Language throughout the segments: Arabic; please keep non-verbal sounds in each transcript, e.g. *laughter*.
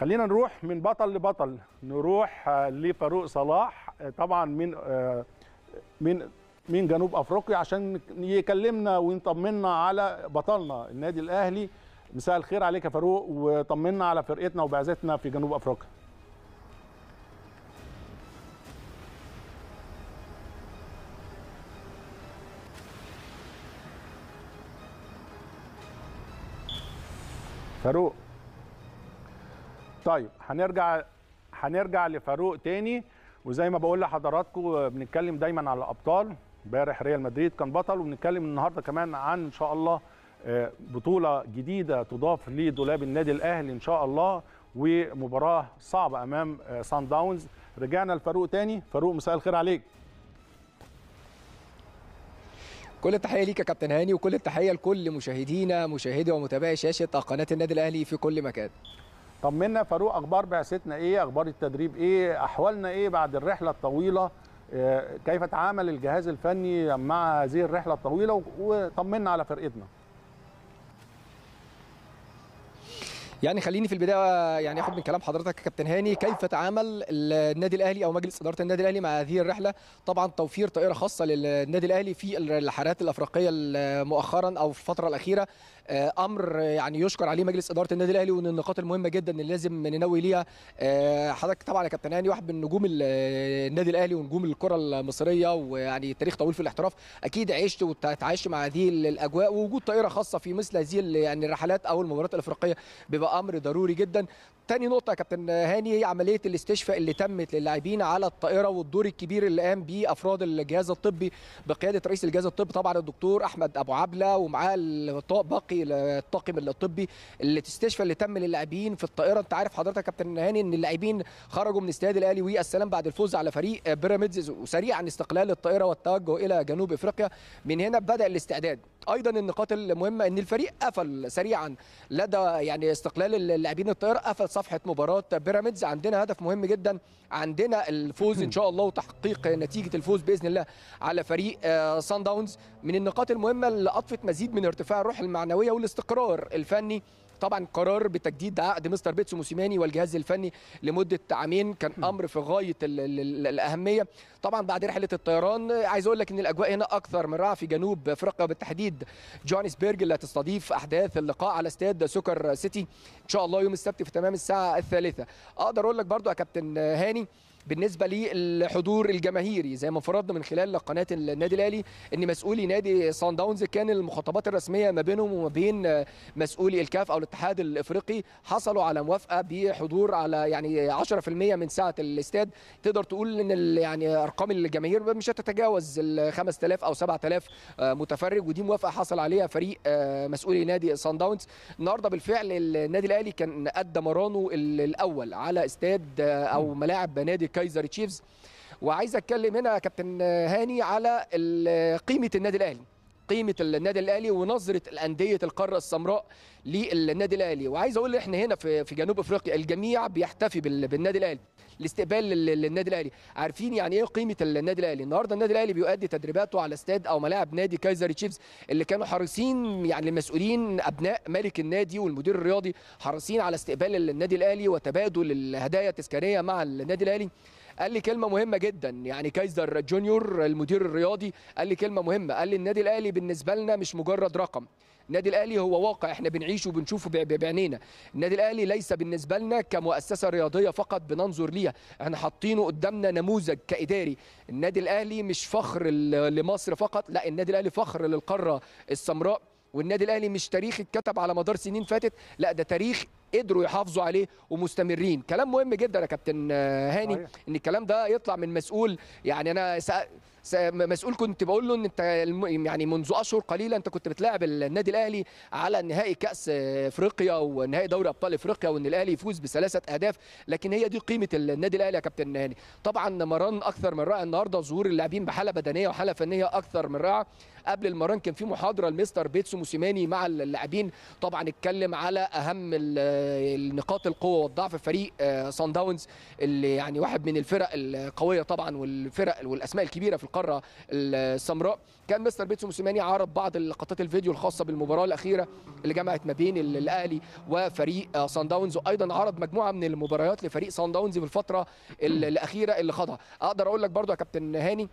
خلينا نروح من بطل لبطل نروح آه، لفاروق صلاح آه، طبعا من آه، من من جنوب افريقيا عشان يكلمنا ويطمنا على بطلنا النادي الاهلي مساء الخير عليك يا فاروق وطمنا على فرقتنا وبعثتنا في جنوب افريقيا فاروق طيب هنرجع هنرجع لفاروق تاني وزي ما بقول لحضراتكم بنتكلم دايما على الابطال امبارح ريال مدريد كان بطل وبنتكلم النهارده كمان عن ان شاء الله آه، بطوله جديده تضاف لدولاب النادي الاهلي ان شاء الله ومباراه صعبه امام سان آه، داونز رجعنا لفاروق تاني فاروق مساء الخير عليك كل التحيه ليك يا كابتن هاني وكل التحيه لكل مشاهدينا مشاهدي ومتابعي شاشه قناه النادي الاهلي في كل مكان طمنا فاروق اخبار بعثتنا ايه اخبار التدريب ايه احوالنا ايه بعد الرحله الطويله آه، كيف تعامل الجهاز الفني مع هذه الرحله الطويله وطمنا على فرقتنا يعني خليني في البدايه يعني اخد من كلام حضرتك كابتن هاني كيف تعامل النادي الاهلي او مجلس اداره النادي الاهلي مع هذه الرحله طبعا توفير طائره خاصه للنادي الاهلي في الرحلات الافريقيه مؤخرا او في الفتره الاخيره آه، امر يعني يشكر عليه مجلس اداره النادي الاهلي ومن النقاط المهمه جدا اللي لازم ننوي ليها آه، حضرتك طبعا يا كابتن هاني واحد من نجوم النادي الاهلي ونجوم الكره المصريه ويعني تاريخ طويل في الاحتراف اكيد عشت وتعايشت مع هذه الاجواء ووجود طائره خاصه في مثل هذه يعني الرحلات او المباريات الافريقيه بيبقى امر ضروري جدا تاني نقطه يا كابتن هاني هي عمليه الاستشفاء اللي تمت للاعبين على الطائره والدور الكبير اللي قام بيه افراد الجهاز الطبي بقياده رئيس الجهاز الطبي طبعا الدكتور احمد ابو عبله ومعاه باقي الطاقم الطبي اللي تستشفى اللي تم للاعبين في الطائره انت عارف حضرتك يا كابتن هاني ان اللاعبين خرجوا من استاد الاهلي والسلام بعد الفوز على فريق بيراميدز وسريعا استقلال الطائره والتوجه الى جنوب افريقيا من هنا بدا الاستعداد ايضا النقاط المهمه ان الفريق قفل سريعا لدى يعني استقلال اللاعبين الطائره قفل صفحه مباراه بيراميدز عندنا هدف مهم جدا عندنا الفوز ان شاء الله وتحقيق نتيجه الفوز باذن الله على فريق سان آه، داونز من النقاط المهمه اللي اضفت مزيد من ارتفاع الروح المعنويه والاستقرار الفني طبعا قرار بتجديد عقد مستر بيتسو موسيماني والجهاز الفني لمده عامين كان امر في غايه الـ الـ الاهميه طبعا بعد رحله الطيران عايز اقول لك ان الاجواء هنا اكثر من رائعه في جنوب افريقيا بالتحديد جوهانسبرج اللي هتستضيف احداث اللقاء على استاد سكر سيتي ان شاء الله يوم السبت في تمام الساعه الثالثه اقدر اقول لك برضو يا كابتن هاني بالنسبه للحضور الجماهيري زي ما فرضنا من خلال قناه النادي الاهلي ان مسؤولي نادي سان داونز كان المخاطبات الرسميه ما بينهم وما بين مسؤولي الكاف او الاتحاد الافريقي حصلوا على موافقه بحضور على يعني 10% من سعه الاستاد تقدر تقول ان يعني ارقام الجماهير مش هتتجاوز ال 5000 او 7000 متفرج ودي موافقه حصل عليها فريق مسؤولي نادي سان داونز النهارده بالفعل النادي الاهلي كان ادى مرانه الاول على استاد او ملاعب نادي كايزر تشيفز وعايز اتكلم هنا يا كابتن هاني على قيمه النادي الاهلي قيمه النادي الاهلي ونظره الانديه القاره السمراء للنادي الاهلي وعايز اقول احنا هنا في جنوب افريقيا الجميع بيحتفي بالنادي الاهلي لاستقبال للنادي الاهلي عارفين يعني ايه قيمه النادي الاهلي النهارده النادي الاهلي بيؤدي تدريباته على استاد او ملاعب نادي كايزر تشيفز اللي كانوا حريصين يعني المسؤولين ابناء ملك النادي والمدير الرياضي حريصين على استقبال النادي الاهلي وتبادل الهدايا التذكاريه مع النادي الاهلي قال لي كلمه مهمه جدا يعني كايزر جونيور المدير الرياضي قال لي كلمه مهمه قال لي النادي الاهلي بالنسبه لنا مش مجرد رقم النادي الاهلي هو واقع احنا بنعيشه وبنشوفه بعينينا النادي الاهلي ليس بالنسبه لنا كمؤسسه رياضيه فقط بننظر ليها احنا حاطينه قدامنا نموذج كاداري النادي الاهلي مش فخر لمصر فقط لا النادي الاهلي فخر للقاره السمراء والنادي الاهلي مش تاريخ اتكتب على مدار سنين فاتت لا ده تاريخ قدروا يحافظوا عليه ومستمرين كلام مهم جدا يا كابتن هاني صحيح. ان الكلام ده يطلع من مسؤول يعني انا سأ... مسؤول كنت بقول له ان انت يعني منذ اشهر قليله انت كنت بتلاعب النادي الاهلي على نهائي كاس افريقيا ونهائي دوري ابطال افريقيا وان الاهلي يفوز بثلاثه اهداف لكن هي دي قيمه النادي الاهلي يا كابتن هاني طبعا مران اكثر من رائع النهارده ظهور اللاعبين بحاله بدنيه وحاله فنيه اكثر من رائعه قبل المران كان في محاضره لمستر بيتسو موسيماني مع اللاعبين طبعا اتكلم على اهم نقاط القوه والضعف فريق سان آه، داونز اللي يعني واحد من الفرق القويه طبعا والفرق والاسماء الكبيره في القاره السمراء كان مستر بيتسو موسيماني عرض بعض لقطات الفيديو الخاصه بالمباراه الاخيره اللي جمعت ما بين الاهلي وفريق سان آه، داونز وايضا عرض مجموعه من المباريات لفريق سان داونز في الفتره الاخيره اللي خاضها اقدر اقول لك برضو يا كابتن هاني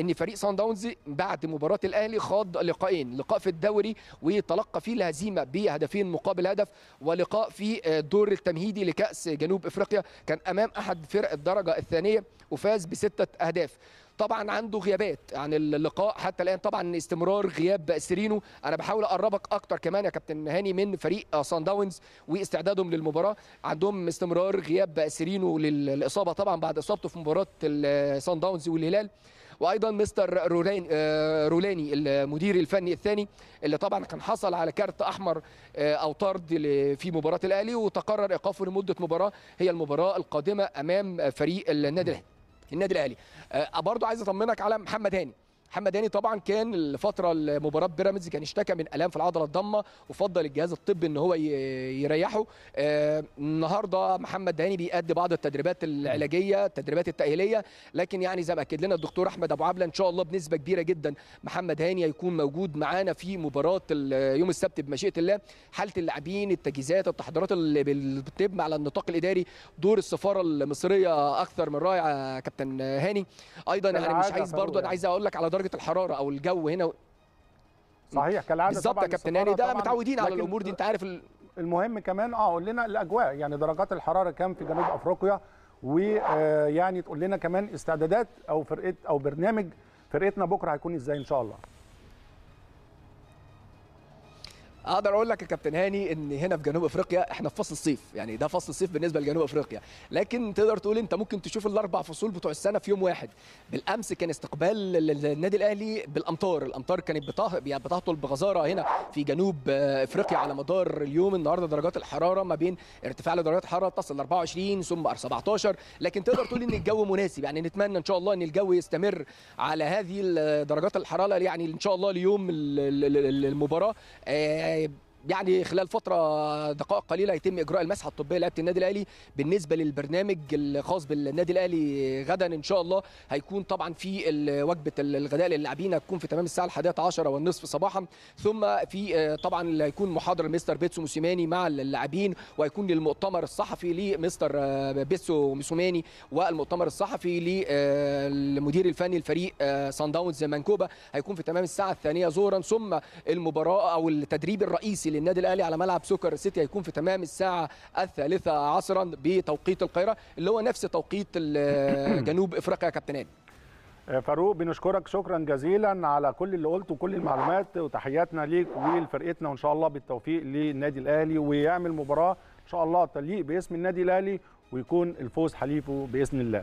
ان فريق سان داونز بعد مباراه الاهلي خاض لقاءين لقاء في الدوري وتلقى فيه الهزيمه بهدفين مقابل هدف ولقاء في الدور آه، التمهيدي لكاس جنوب افريقيا كان امام احد فرق الدرجه الثانيه وفاز بسته اهداف طبعا عنده غيابات عن اللقاء حتى الان طبعا استمرار غياب سيرينو انا بحاول اقربك اكتر كمان يا كابتن هاني من فريق آه، سان داونز واستعدادهم للمباراه عندهم استمرار غياب سيرينو للاصابه طبعا بعد اصابته في مباراه سان داونز والهلال وايضا مستر رولاني, آه، رولاني المدير الفني الثاني اللي طبعا كان حصل على كارت احمر آه، او طرد في مباراه الاهلي وتقرر ايقافه لمده مباراه هي المباراه القادمه امام فريق النادي الاهلي النادي الاهلي آه، برضه عايز اطمنك على محمد هاني محمد هاني طبعا كان الفتره المباراه بيراميدز كان اشتكى من الام في العضله الضمه وفضل الجهاز الطبي ان هو يريحه آه، النهارده محمد هاني بيأدي بعض التدريبات العلاجيه التدريبات التاهيليه لكن يعني زي ما اكد لنا الدكتور احمد ابو عبله ان شاء الله بنسبه كبيره جدا محمد هاني هيكون موجود معانا في مباراه يوم السبت بمشيئه الله حاله اللاعبين التجهيزات التحضيرات اللي بتتم على النطاق الاداري دور السفاره المصريه اكثر من رائع كابتن هاني ايضا يعني انا مش عايز برضو انا عايز اقول لك على درجه الحراره او الجو هنا صحيح كالعاده بالظبط يا كابتن هاني يعني ده متعودين على الامور دي انت عارف ال... المهم كمان اه قول لنا الاجواء يعني درجات الحراره كام في جنوب افريقيا ويعني آه، تقول لنا كمان استعدادات او فرقه او برنامج فرقتنا بكره هيكون ازاي ان شاء الله اقدر اقول لك يا كابتن هاني ان هنا في جنوب افريقيا احنا في فصل الصيف يعني ده فصل الصيف بالنسبه لجنوب افريقيا لكن تقدر تقول انت ممكن تشوف الاربع فصول بتوع السنه في يوم واحد بالامس كان استقبال النادي الاهلي بالامطار الامطار كانت بتهطل يعني بغزاره هنا في جنوب آه، افريقيا على مدار اليوم النهارده درجات الحراره ما بين ارتفاع لدرجات الحراره تصل ل 24 ثم 17 لكن تقدر تقول ان الجو مناسب يعني نتمنى ان شاء الله ان الجو يستمر على هذه درجات الحراره يعني ان شاء الله ليوم المباراه آه، eh يعني خلال فتره دقائق قليله هيتم اجراء المسحه الطبيه لعيبه النادي الاهلي بالنسبه للبرنامج الخاص بالنادي الاهلي غدا ان شاء الله هيكون طبعا في وجبه الغداء للاعبين هتكون في تمام الساعه 11 والنصف صباحا ثم في آه، طبعا اللي هيكون محاضره مستر بيتسو موسيماني مع اللاعبين وهيكون المؤتمر الصحفي لمستر آه، بيتسو موسيماني والمؤتمر الصحفي للمدير آه، الفني الفريق سان داونز مانكوبا هيكون في تمام الساعه الثانيه ظهرا ثم المباراه او التدريب الرئيسي للنادي الاهلي على ملعب سوكر سيتي هيكون في تمام الساعه الثالثه عصرا بتوقيت القاهره اللي هو نفس توقيت *clears throat* جنوب افريقيا يا كابتن آه، فاروق بنشكرك شكرا جزيلا على كل اللي قلته وكل المعلومات وتحياتنا ليك ولفرقتنا وان شاء الله بالتوفيق للنادي الاهلي ويعمل مباراه ان شاء الله تليق باسم النادي الاهلي ويكون الفوز حليفه باذن الله